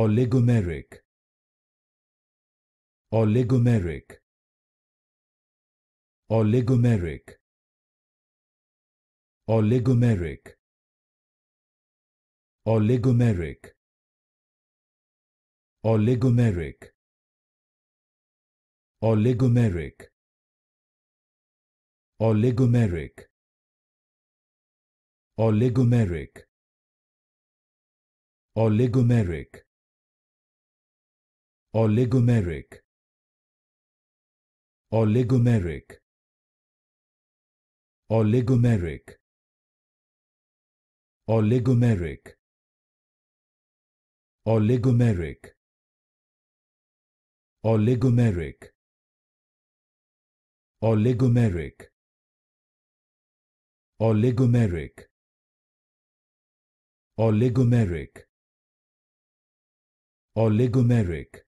oligomeric oligomeric oligomeric oligomeric oligomeric oligomeric oligomeric oligomeric oligomeric oligomeric oligomeric oligomeric oligomeric oligomeric oligomeric oligomeric oligomeric oligomeric oligomeric oligomeric